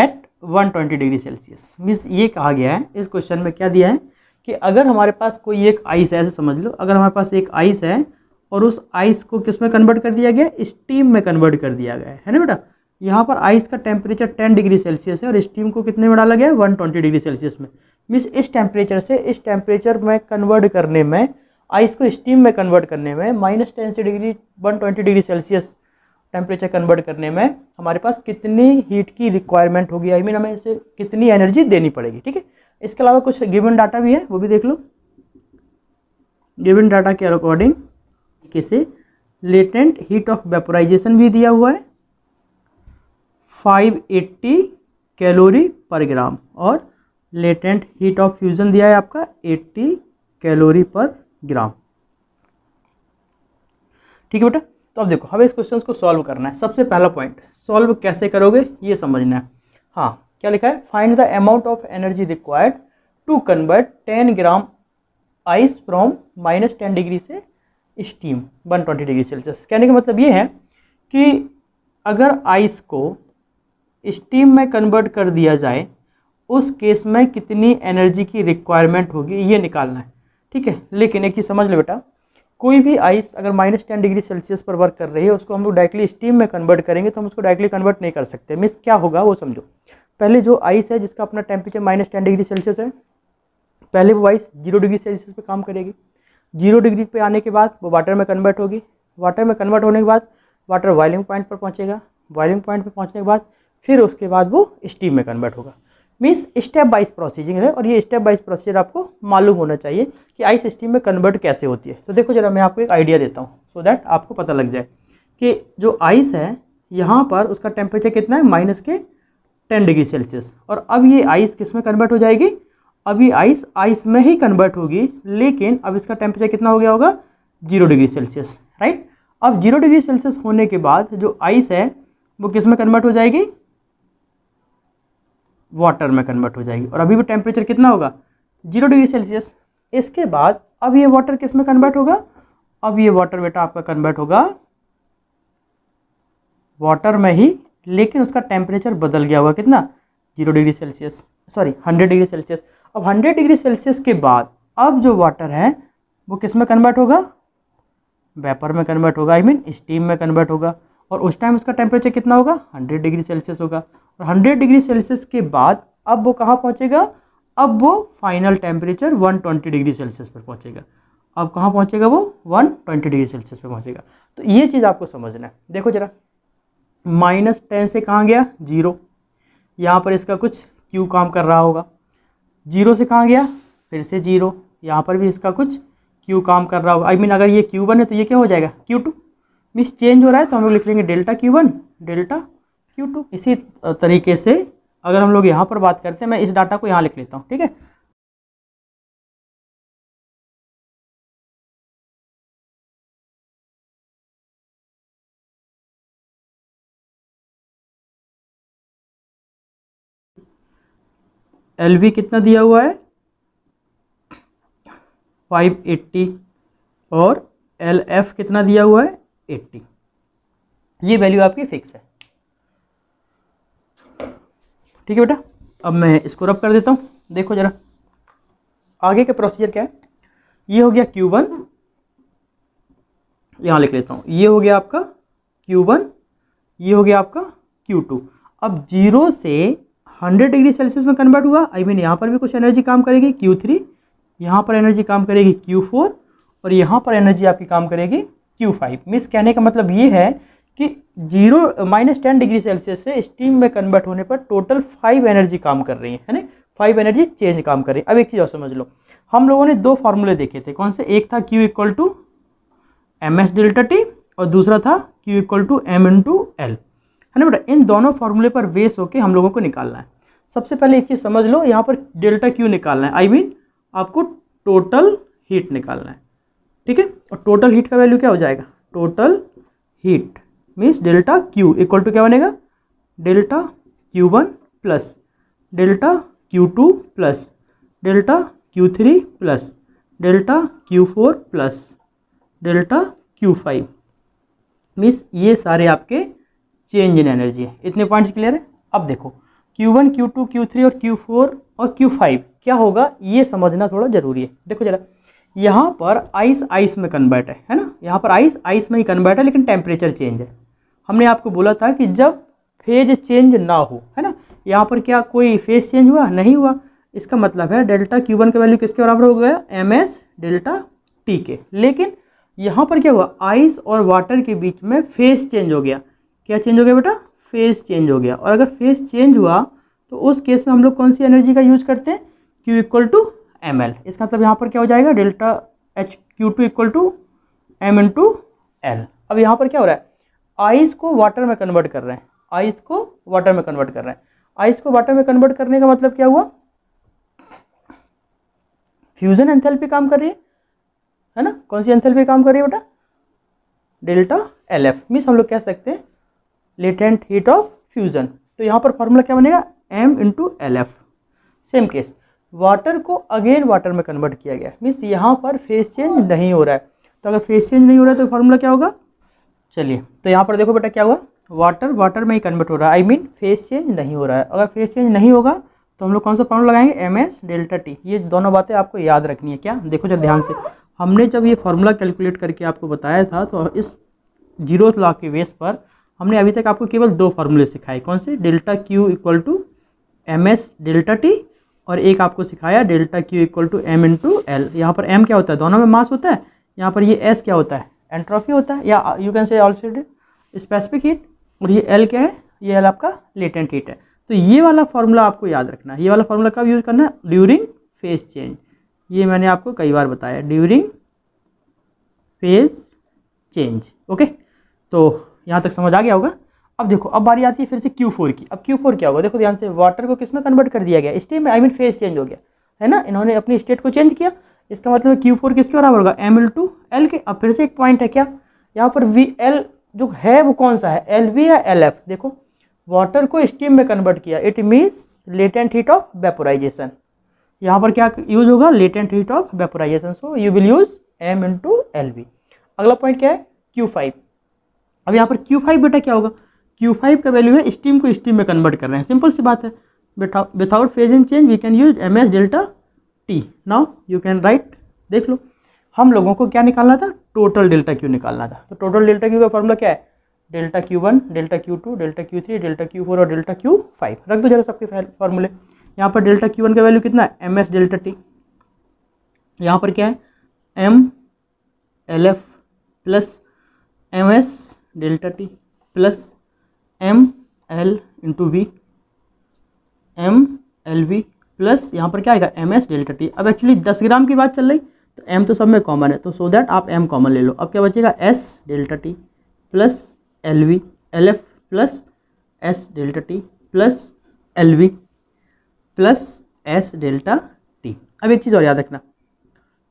at 120 degree Celsius means ये कहा गया है इस क्वेश्चन में क्या दिया है कि अगर हमारे पास कोई एक आइस है ऐसे समझ लो अगर हमारे पास एक आइस है और उस आइस को किस में कन्वर्ट कर दिया गया स्टीम में कन्वर्ट कर दिया गया है ना बेटा यहाँ पर आइस का टेम्परेचर 10 डिग्री सेल्सियस है और स्टीम को कितने में डाला गया है 120 डिग्री सेल्सियस में मीन्स इस टेम्परेचर से इस टेम्परेचर में कन्वर्ट करने में आइस को स्टीम में कन्वर्ट करने में माइनस टेन से degree one twenty degree Celsius temperature convert करने में हमारे पास कितनी हीट की रिक्वायरमेंट होगी आई मीन हमें इसे कितनी एनर्जी देनी पड़ेगी ठीक है इसके अलावा कुछ गिवन डाटा भी है वो भी देख लो गिवन डाटा के अकॉर्डिंग किसे लेटेंट हीट ऑफ वेपोराइजेशन भी दिया हुआ है 580 कैलोरी पर ग्राम और लेटेंट हीट ऑफ फ्यूज़न दिया है आपका 80 कैलोरी पर ग्राम ठीक है बेटा तो अब देखो हमें इस क्वेश्चन को सॉल्व करना है सबसे पहला पॉइंट सॉल्व कैसे करोगे ये समझना है हाँ क्या लिखा है find the amount of energy required to convert ten gram ice from minus ten degree से steam one twenty degree Celsius कहने का मतलब ये है कि अगर आइस को स्टीम में कन्वर्ट कर दिया जाए उस केस में कितनी एनर्जी की रिक्वायरमेंट होगी ये निकालना है ठीक है लेकिन एक चीज़ समझ लो बेटा कोई भी आइस अगर माइनस टेन डिग्री सेल्सियस पर वर्क कर रही है उसको हम लोग डायरेक्टली स्टीम में कन्वर्ट करेंगे तो हम उसको डायरेक्टली कन्वर्ट नहीं कर सकते मीन्स क्या होगा वो समझो पहले जो आइस है जिसका अपना temperature minus ten degree Celsius है पहले वो आइस जीरो डिग्री सेल्सियस पर काम करेगी जीरो डिग्री पे आने के बाद वो वाटर में कन्वर्ट होगी वाटर में कन्वर्ट होने के बाद वाटर बॉइलिंग पॉइंट पर पहुँचेगा बॉइलिंग पॉइंट पर पहुँचने के बाद फिर उसके बाद वो स्टीम में कन्वर्ट होगा मीन्स स्टेप बाइज प्रोसीजिंग है और ये स्टेप बाइज प्रोसीजर आपको मालूम होना चाहिए कि आई सिस्टम में कन्वर्ट कैसे होती है तो देखो जरा मैं आपको एक आइडिया देता हूँ सो दैट आपको पता लग जाए कि जो आइस है यहाँ पर उसका टेम्परेचर कितना है माइनस के टेन डिग्री सेल्सियस और अब ये आइस किस में कन्वर्ट हो जाएगी अब ये आइस आइस में ही कन्वर्ट होगी लेकिन अब इसका टेम्परेचर कितना हो गया होगा जीरो डिग्री सेल्सियस राइट अब जीरो डिग्री सेल्सियस होने के बाद जो आइस है वो किस में कन्वर्ट हो जाएगी वाटर में कन्वर्ट हो जाएगी और अभी भी टेम्परेचर कितना होगा जीरो डिग्री सेल्सियस इसके बाद अब ये वाटर किस में कन्वर्ट होगा अब ये वाटर बेटा आपका कन्वर्ट होगा वाटर में ही लेकिन उसका टेम्परेचर बदल गया होगा कितना zero degree Celsius sorry hundred degree Celsius अब हंड्रेड डिग्री सेल्सियस के बाद अब जो वाटर है वो किस में कन्वर्ट होगा वेपर में कन्वर्ट होगा आई मीन स्टीम में कन्वर्ट होगा और उस टाइम उसका टेम्परेचर कितना होगा हंड्रेड डिग्री सेल्सियस होगा और हंड्रेड डिग्री सेल्सियस के बाद अब वो कहाँ पहुँचेगा अब वो फाइनल टेम्परेचर 120 डिग्री सेल्सियस पर पहुँचेगा अब कहाँ पहुँचेगा वो 120 डिग्री सेल्सियस पर पहुँचेगा तो ये चीज़ आपको समझना है देखो जरा माइनस टेन से कहाँ गया जीरो यहाँ पर इसका कुछ क्यू काम कर रहा होगा जीरो से कहाँ गया फिर से जीरो यहाँ पर भी इसका कुछ क्यू काम कर रहा होगा आई I मीन mean, अगर ये क्यू वन है तो ये क्या हो जाएगा क्यू टू मीन्स चेंज हो रहा है तो हम लोग लिख लेंगे delta Q one delta two इसी तरीके से अगर हम लोग यहाँ पर बात करते हैं मैं इस डाटा को यहाँ लिख लेता हूँ ठीक है एल वी कितना दिया हुआ है 580 और एल एफ कितना दिया हुआ है 80 ये वैल्यू आपकी फिक्स है ठीक है बेटा अब मैं इसको रब कर देता हूँ देखो ज़रा आगे का प्रोसीजर क्या है ये हो गया क्यू वन यहाँ लिख लेता हूँ ये हो गया आपका क्यू वन ये हो गया आपका क्यू टू अब जीरो से हंड्रेड डिग्री सेल्सियस में कन्वर्ट हुआ आई I मीन mean, यहाँ पर भी कुछ एनर्जी काम करेगी क्यू थ्री यहाँ पर एनर्जी काम करेगी क्यू फोर और यहाँ पर एनर्जी आपकी काम करेगी क्यू फाइव मीन्स कहने का मतलब ये है कि zero minus ten degree Celsius से स्टीम में कन्वर्ट होने पर टोटल फाइव एनर्जी काम कर रही है है ना फाइव एनर्जी चेंज काम कर रही है अब एक चीज़ और समझ लो हम लोगों ने दो फार्मूले देखे थे कौन से एक था Q equal to M S delta T और दूसरा था Q equal to M two L है ना बेटा इन दोनों फार्मूले पर बेस होकर हम लोगों को निकालना है सबसे पहले एक चीज़ समझ लो यहाँ पर डेल्टा क्यू निकालना है आई I मीन mean, आपको टोटल हीट निकालना है ठीक है और टोटल हीट का वैल्यू क्या हो जाएगा total heat means delta Q equal to क्या बनेगा delta Q one plus delta Q two plus delta Q three plus delta Q four plus delta Q five means ये सारे आपके चेंज इन एनर्जी है इतने पॉइंट्स क्लियर है अब देखो Q1, Q2, Q3 और Q4 और Q5 क्या होगा ये समझना थोड़ा ज़रूरी है देखो जरा यहाँ पर आइस आइस में कन्वर्ट है है ना यहाँ पर आइस आइस में ही कन्वर्ट है लेकिन टेम्परेचर चेंज है हमने आपको बोला था कि जब फेज चेंज ना हो है ना यहाँ पर क्या कोई फेज चेंज हुआ नहीं हुआ इसका मतलब है डेल्टा क्यू वन का वैल्यू किसके बराबर हो गया एम एस डेल्टा टी के लेकिन यहाँ पर क्या हुआ आइस और वाटर के बीच में फेज चेंज हो गया क्या चेंज हो गया बेटा फेज चेंज हो गया और अगर फेज चेंज हुआ तो उस केस में हम लोग कौन सी एनर्जी का यूज करते हैं Q equal to M L इसका मतलब यहाँ पर क्या हो जाएगा delta H Q two equal to M into L अब यहाँ पर क्या हो रहा है आइस को वाटर में कन्वर्ट कर रहे हैं आइस को वाटर में कन्वर्ट कर रहे हैं आइस को वाटर में कन्वर्ट करने का मतलब क्या हुआ फ्यूजन एंथेल्पी काम कर रही है है ना कौन सी एंथेल्पी काम कर रही है बेटा डेल्टा एल एफ मीन्स हम लोग कह सकते हैं लेटेंट हीट ऑफ फ्यूजन तो यहाँ पर फॉर्मूला क्या बनेगा M into L F same case water को अगेन वाटर में कन्वर्ट किया गया मीन्स यहाँ पर फेस चेंज नहीं हो रहा है तो अगर फेस चेंज नहीं हो रहा है तो फार्मूला क्या होगा चलिए तो यहाँ पर देखो बेटा क्या हुआ वाटर वाटर में ही कन्वर्ट हो रहा है आई मीन फेस चेंज नहीं हो रहा है अगर फेस चेंज नहीं होगा तो हम लोग कौन सा फॉर्मूला लगाएंगे एम एस डेल्टा टी ये दोनों बातें आपको याद रखनी है क्या देखो जब ध्यान से हमने जब ये फार्मूला कैलकुलेट करके आपको बताया था तो इस जीरो लॉ के बेस पर हमने अभी तक आपको केवल दो फार्मूले सिखाए कौन से delta Q equal to M S delta T और एक आपको सिखाया delta Q equal to M into L यहाँ पर एम क्या होता है दोनों में मास होता है यहाँ पर ये एस क्या होता है एंट्रॉफी होता है या you can say also specific heat और ये एल क्या है ये एल आपका लेटेंट हीट है तो ये वाला फार्मूला आपको याद रखना है ये वाला फार्मूला कब यूज़ करना है ड्यूरिंग फेज चेंज ये मैंने आपको कई बार बताया ड्यूरिंग फेज चेंज ओके तो यहाँ तक समझ आ गया होगा अब देखो अब बारी आती है फिर से क्यू फोर की अब क्यू फोर क्या होगा देखो ध्यान से वाटर को किस में कन्वर्ट कर दिया गया स्टेट में आई मीन फेज चेंज हो गया है ना इन्होंने अपनी स्टेट को चेंज किया इसका मतलब क्यू फोर किसके बराबर होगा एम एल टू एल के अब फिर से एक पॉइंट है क्या यहाँ पर वी एल जो है वो कौन सा है एल वी या एल एफ देखो वाटर को स्टीम में कन्वर्ट किया it means latent heat of vaporization यहाँ पर क्या यूज होगा latent heat of vaporization so you will use M into L V अगला पॉइंट क्या है क्यू फाइव अब यहाँ पर क्यू फाइव बेटा क्या होगा क्यू फाइव का वैल्यू है स्टीम को स्टीम में कन्वर्ट कर रहे हैं सिंपल सी बात है without phase in change we can use M S delta T now you can write देख लो हम लोगों को क्या निकालना था टोटल डेल्टा क्यू निकालना था तो टोटल डेल्टा क्यू का फॉर्मूला क्या है delta Q one delta Q two delta Q three delta Q four और डेल्टा क्यू फाइव रख दो जरा सबके फॉर्मूले यहाँ पर डेल्टा क्यू वन का वैल्यू कितना है एम एस डेल्टा टी यहाँ पर क्या है M L F plus M S delta T plus M L into V M L V plus यहाँ पर क्या आएगा एम एस डेल्टा टी अब एक्चुअली दस ग्राम की बात चल रही तो एम तो सब में कॉमन है तो सो so दैट आप एम कॉमन ले लो अब क्या बचेगा S delta T plus L V L F plus S delta T plus L V plus S delta T अब एक चीज़ और याद रखना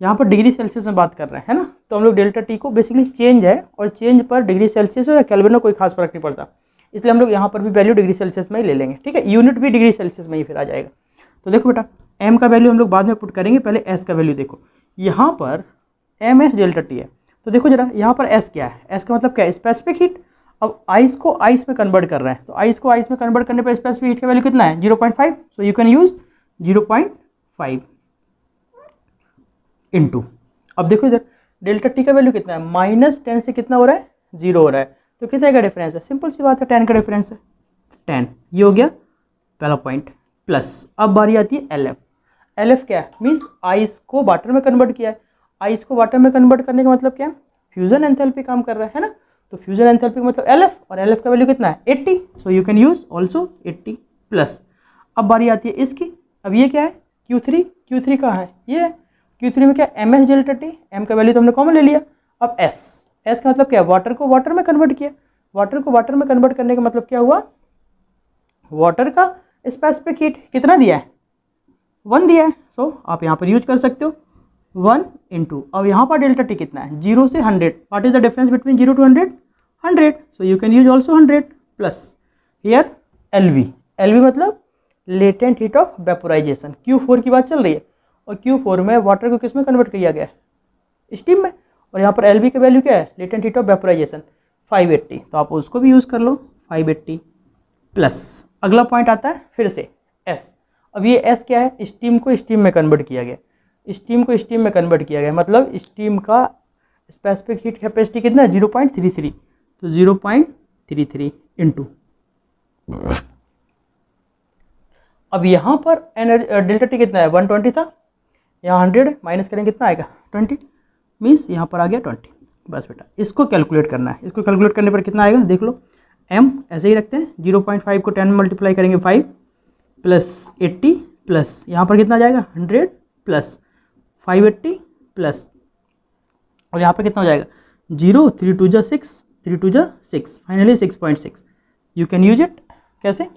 यहाँ पर डिग्री सेल्सियस में बात कर रहे हैं है ना तो हम लोग डेल्टा टी को बेसिकली चेंज है और चेंज पर डिग्री सेल्सियस या कैलविन कोई खास फर्क नहीं पड़ता इसलिए हम लोग यहाँ पर भी वैल्यू डिग्री सेल्सियस में ही ले लेंगे ठीक है यूनिट भी डिग्री सेल्सियस में ही फिर आ जाएगा तो देखो बेटा एम का वैल्यू हम लोग बाद में पुट करेंगे पहले एस का वैल्यू देखो यहाँ पर एम एस डेल्टा टी है तो देखो जरा यहाँ पर एस क्या है एस का मतलब क्या है स्पेसिफिक हीट अब आइस को आइस में कन्वर्ट कर रहे हैं तो आइस को आइस में कन्वर्ट करने पर स्पेसिफिक हीट का वैल्यू कितना है zero point five so you can use zero point five too अब देखो इधर डेल्टा टी का वैल्यू कितना है माइनस टेन से कितना हो रहा है जीरो हो रहा है तो कितने का डिफरेंस है सिंपल सी बात है टेन का डिफरेंस है टेन ये हो गया पहला पॉइंट प्लस अब बारी आती है एल एफ एल एफ क्या है मीन्स आइस को वाटर में कन्वर्ट किया है आइस को वाटर में कन्वर्ट करने का मतलब क्या है फ्यूजन एंथेल्पी काम कर रहा है ना तो फ्यूजन एंथेल्पी मतलब एल एफ और एल एफ का वैल्यू कितना है eighty so you can use also eighty plus अब बारी आती है इसकी अब ये क्या है क्यू थ्री क्यू थ्री कहाँ है ये क्यू थ्री में क्या एम एस जेल टर्टी एम का वैल्यू तो हमने कॉमन ले लिया अब एस एस का मतलब क्या है वाटर को वाटर में कन्वर्ट किया वाटर को वाटर में कन्वर्ट करने का मतलब क्या हुआ वाटर का स्पेसिफिक हीट कितना दिया है वन दिया है सो so, आप यहाँ पर यूज कर सकते हो वन टू अब यहाँ पर डेल्टा टी कितना है जीरो से hundred what is the difference between zero to hundred hundred so you can use also hundred plus here L V L V मतलब latent heat of vaporization Q four की बात चल रही है और क्यू फोर में वाटर को किस में कन्वर्ट किया गया है स्टीम में और यहाँ पर एल वी का वैल्यू क्या है latent heat of vaporization five eighty तो आप उसको भी यूज़ कर लो फाइव एट्टी प्लस अगला पॉइंट आता है फिर से एस अब ये एस क्या है स्टीम को स्टीम में कन्वर्ट किया गया स्टीम को स्टीम में कन्वर्ट किया गया मतलब स्टीम का स्पेसिफिक हीट कैपेसिटी कितना है जीरो पॉइंट थ्री थ्री तो zero point three three into अब यहाँ पर एनर्जी डेल्टा टी कितना है वन ट्वेंटी था यहाँ हंड्रेड माइनस करेंगे कितना आएगा ट्वेंटी मीन्स यहाँ पर आ गया ट्वेंटी बस बेटा इसको कैलकुलेट करना है इसको कैलकुलेट करने पर कितना आएगा देख लो एम ऐसे ही रखते हैं जीरो पॉइंट फाइव को टेन मल्टीप्लाई करेंगे फाइव प्लस एट्टी प्लस यहाँ पर कितना जाएगा hundred plus five eighty plus और यहाँ पर कितना हो जाएगा जीरो थ्री टू जो सिक्स थ्री टू जो six finally six point six you can use it कैसे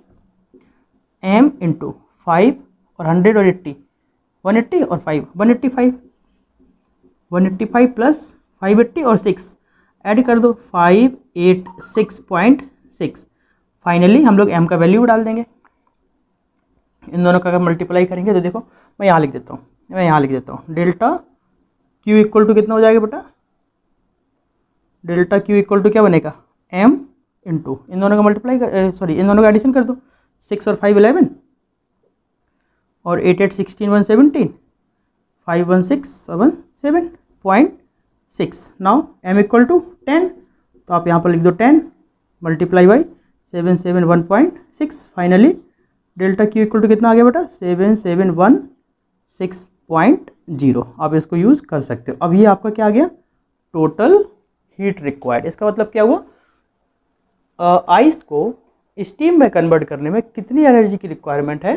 एम इंटू फाइव और हंड्रेड और एट्टी वन एट्टी और five one eighty five one eighty five plus five eighty और सिक्स ऐड कर दो five eight six point six finally हम लोग एम का वैल्यू डाल देंगे इन दोनों का अगर मल्टीप्लाई करेंगे तो देखो मैं यहाँ लिख देता हूँ मैं यहाँ लिख देता हूँ डेल्टा क्यू इक्वल टू कितना हो जाएगा बेटा डेल्टा क्यू इक्वल टू क्या बनेगा एम टू इन दोनों का मल्टीप्लाई कर सॉरी इन दोनों का एडिशन कर दो सिक्स और फाइव इलेवन और eight eight sixteen one seventeen five one six seven seven point six now M equal to ten तो आप यहाँ पर लिख दो ten multiply by seven seven one point six finally delta Q equal to कितना आ गया बेटा seven seven one six point zero आप इसको यूज़ कर सकते हो अब ये आपका क्या आ गया टोटल हीट रिक्वायर्ड इसका मतलब क्या हुआ आइस को स्टीम में कन्वर्ट करने में कितनी एनर्जी की रिक्वायरमेंट है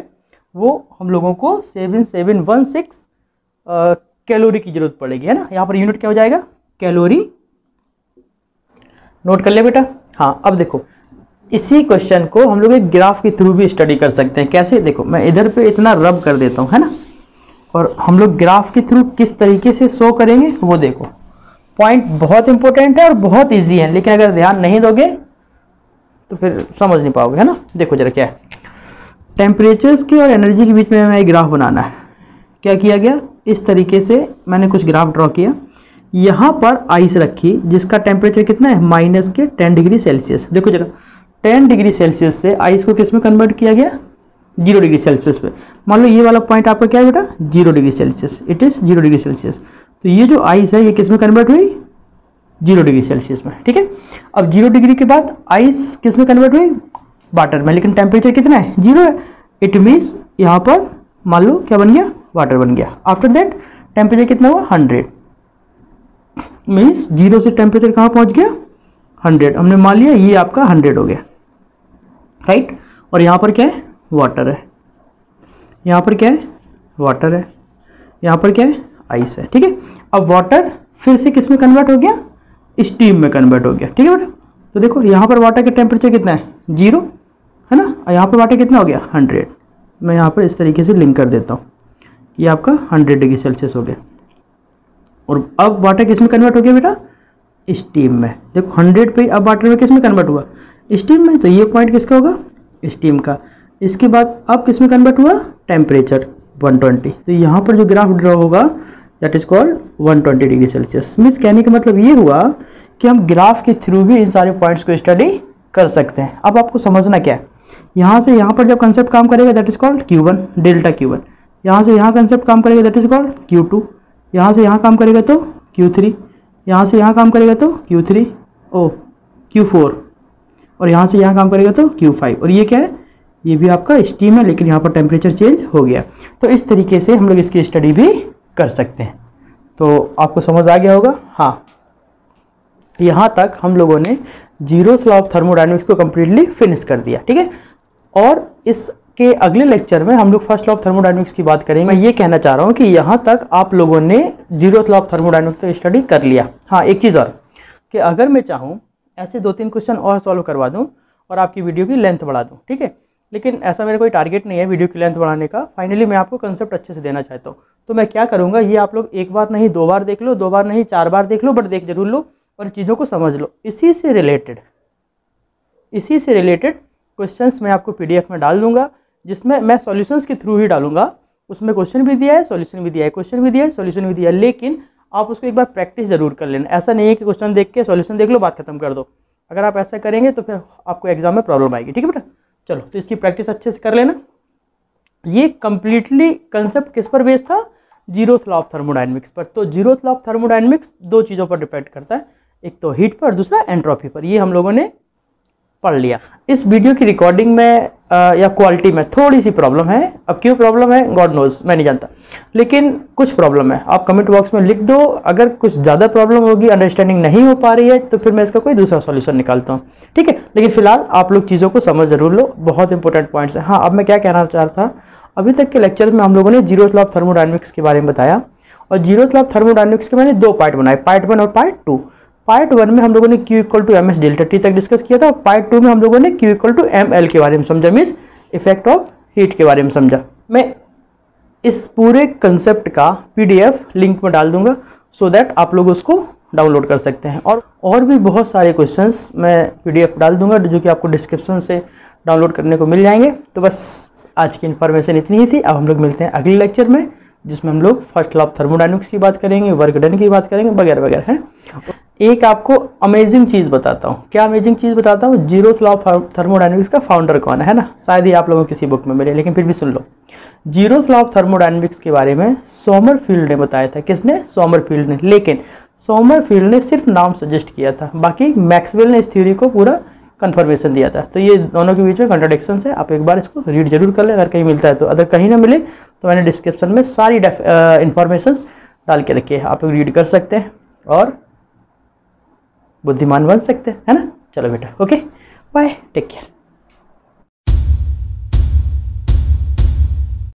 वो हम लोगों को seven seven one six calorie की ज़रूरत पड़ेगी है ना यहाँ पर यूनिट क्या हो जाएगा कैलोरी नोट कर ले बेटा हाँ अब देखो इसी क्वेश्चन को हम लोग एक ग्राफ के थ्रू भी स्टडी कर सकते हैं कैसे देखो मैं इधर पे इतना रब कर देता हूँ है ना और हम लोग ग्राफ के थ्रू किस तरीके से शो करेंगे वो देखो पॉइंट बहुत इंपॉर्टेंट है और बहुत ईजी है लेकिन अगर ध्यान नहीं दोगे तो फिर समझ नहीं पाओगे है ना देखो जरा क्या है टेम्परेचर्स के और एनर्जी के बीच में हमें ग्राफ बनाना है क्या किया गया इस तरीके से मैंने कुछ ग्राफ ड्रॉ किया यहाँ पर आइस रखी जिसका टेम्परेचर कितना है माइनस के टेन डिग्री सेल्सियस देखो जरा टेन डिग्री सेल्सियस से आइस को किस में कन्वर्ट किया गया जीरो डिग्री सेल्सियस पे मान लो ये वाला पॉइंट आपका क्या है बेटा zero degree Celsius it is zero degree Celsius तो ये जो आइस है ये किस में कन्वर्ट हुई जीरो डिग्री सेल्सियस में ठीक है अब जीरो डिग्री के बाद आइस किस में कन्वर्ट हुई वाटर में लेकिन टेम्परेचर कितना है जीरो है इट मीन्स यहाँ पर मान लो क्या बन गया वाटर बन गया आफ्टर दैट टेम्परेचर कितना हुआ हंड्रेड मीन्स जीरो से टेम्परेचर कहाँ पहुँच गया हंड्रेड हमने मान लिया ये आपका हंड्रेड हो गया राइट और यहाँ पर क्या है वाटर है यहाँ पर क्या है वाटर है यहाँ पर क्या है आइस है ठीक है अब वाटर फिर से किस में कन्वर्ट हो गया स्टीम में कन्वर्ट हो गया ठीक है बेटा तो देखो यहाँ पर वाटर का टेम्परेचर कितना है जीरो है ना और यहाँ पर वाटर कितना हो गया हंड्रेड मैं यहाँ पर इस तरीके से लिंक कर देता हूँ ये आपका हंड्रेड डिग्री सेल्सियस हो गया और अब वाटर किस में कन्वर्ट हो गया बेटा स्टीम में देखो हंड्रेड पे अब वाटर में किस में कन्वर्ट हुआ स्टीम में तो ये पॉइंट किसका होगा स्टीम का इसके बाद अब किस में कन्वर्ट हुआ टेम्परेचर 120 तो यहाँ पर जो ग्राफ ड्रॉ होगा that is called 120 degree Celsius means कहने का मतलब ये हुआ कि हम ग्राफ के थ्रू भी इन सारे पॉइंट्स को स्टडी कर सकते हैं अब आपको समझना क्या है यहाँ से यहाँ पर जब कंसेप्ट काम करेगा that is called Q one delta Q one यहाँ से यहाँ कंसेप्ट काम करेगा that is called Q two यहाँ से यहाँ काम करेगा तो Q3 थ्री यहाँ से यहाँ काम करेगा तो Q3 थ्री ओ क्यू और यहाँ से यहाँ काम करेगा तो Q5 और ये क्या है ये भी आपका स्टीम है लेकिन यहाँ पर टेम्परेचर चेंज हो गया तो इस तरीके से हम लोग इसकी स्टडी भी कर सकते हैं तो आपको समझ आ गया होगा हाँ यहाँ तक हम लोगों ने जीरो फ्लॉप थर्मोडाइनमिक्स को कम्प्लीटली फिनिश कर दिया ठीक है और इस के अगले लेक्चर में हम लोग फर्स्ट लॉ ऑफ थर्मोडाइनमिक्स की बात करेंगे मैं ये कहना चाह रहा हूँ कि यहाँ तक आप लोगों ने जीरो लॉ ऑफ थर्मोडाइनमिक्स का स्टडी कर लिया हाँ एक चीज़ और कि अगर मैं चाहूँ ऐसे दो तीन क्वेश्चन और सॉल्व करवा दूँ और आपकी वीडियो की लेंथ बढ़ा दूँ ठीक है लेकिन ऐसा मेरा कोई टारगेट नहीं है वीडियो की लेंथ बढ़ाने का फाइनली मैं आपको कंसेप्ट अच्छे से देना चाहता हूँ तो मैं क्या करूँगा ये आप लोग एक बार नहीं दो बार देख लो दो बार नहीं चार बार देख लो बट देख जरूर लो और चीज़ों को समझ लो इसी से रिलेटेड इसी से रिलेटेड क्वेश्चंस मैं आपको पीडीएफ में डाल दूंगा जिसमें मैं सॉल्यूशंस के थ्रू ही डालूंगा उसमें क्वेश्चन भी दिया है सॉल्यूशन भी दिया है क्वेश्चन भी दिया है सॉल्यूशन भी दिया है लेकिन आप उसको एक बार प्रैक्टिस जरूर कर लेना ऐसा नहीं है कि क्वेश्चन देख के सॉल्यूशन देख लो बात खत्म कर दो अगर आप ऐसा करेंगे तो फिर आपको एग्जाम में प्रॉब्लम आएगी ठीक है बेटा चलो तो इसकी प्रैक्टिस अच्छे से कर लेना ये कम्प्लीटली कंसेप्ट किस पर बेस्ड था जीरो लॉ ऑफ थर्मोडाइनमिक्स पर तो जीरो लॉ ऑफ थर्मोडाइनमिक्स दो चीज़ों पर डिपेंड करता है एक तो हीट पर दूसरा एंट्रोपी पर ये हम लोगों ने पढ़ लिया इस वीडियो की रिकॉर्डिंग में या क्वालिटी में थोड़ी सी प्रॉब्लम है अब क्यों प्रॉब्लम है गॉड नोज मैं नहीं जानता लेकिन कुछ प्रॉब्लम है आप कमेंट बॉक्स में लिख दो अगर कुछ ज़्यादा प्रॉब्लम होगी अंडरस्टैंडिंग नहीं हो पा रही है तो फिर मैं इसका कोई दूसरा सॉल्यूशन निकालता हूँ ठीक है लेकिन फिलहाल आप लोग चीज़ों को समझ ज़रूर लो बहुत इंपॉर्टेंट पॉइंट्स हैं हाँ अब मैं क्या कहना चाह रहा था अभी तक के लेक्चर में हम लोगों ने जीरो लॉफ थर्मोडाइनमिक्स के बारे में बताया और जीरो लॉफ थर्मोडाइनमिक्स के मैंने दो पार्ट बनाए पार्ट वन और पार्ट टू पार्ट वन में हम लोगों ने Q equal to M S delta T तक डिस्कस किया था पार्ट टू में हम लोगों ने Q equal to M L के बारे में समझा मीन्स इफेक्ट ऑफ हीट के बारे में समझा मैं इस पूरे कंसेप्ट का पीडीएफ लिंक में डाल दूंगा सो so दैट आप लोग उसको डाउनलोड कर सकते हैं और और भी बहुत सारे क्वेश्चंस मैं पीडीएफ डाल दूंगा जो कि आपको डिस्क्रिप्शन से डाउनलोड करने को मिल जाएंगे तो बस आज की इन्फॉर्मेशन इतनी ही थी अब हम लोग मिलते हैं अगले लेक्चर में जिसमें हम लोग फर्स्ट लॉ ऑफ थर्मोडाइनमिक्स की बात करेंगे वर्क डन की बात करेंगे वगैरह वगैरह है एक आपको अमेजिंग चीज़ बताता हूँ क्या अमेजिंग चीज़ बताता हूँ जीरो लॉ थर्मोडाइनमिक्स का फाउंडर कौन है ना शायद ही आप लोगों किसी बुक में मिले लेकिन फिर भी सुन लो जीरो लॉ थर्मोडाइनमिक्स के बारे में सोमर फील्ड ने बताया था किसने सोमर फील्ड ने लेकिन सोमर फील्ड ने सिर्फ नाम सजेस्ट किया था बाकी मैक्सवेल ने इस थ्योरी को पूरा कन्फर्मेशन दिया था तो ये दोनों के बीच में कंट्रोडिक्शन है आप एक बार इसको रीड जरूर कर लें अगर कहीं मिलता है तो अगर कहीं ना मिले तो मैंने डिस्क्रिप्शन में सारी इन्फॉर्मेशन डाल के रखी है आप लोग रीड कर सकते हैं और बुद्धिमान बन सकते हैं है ना चलो बेटा ओके बाय टेक केयर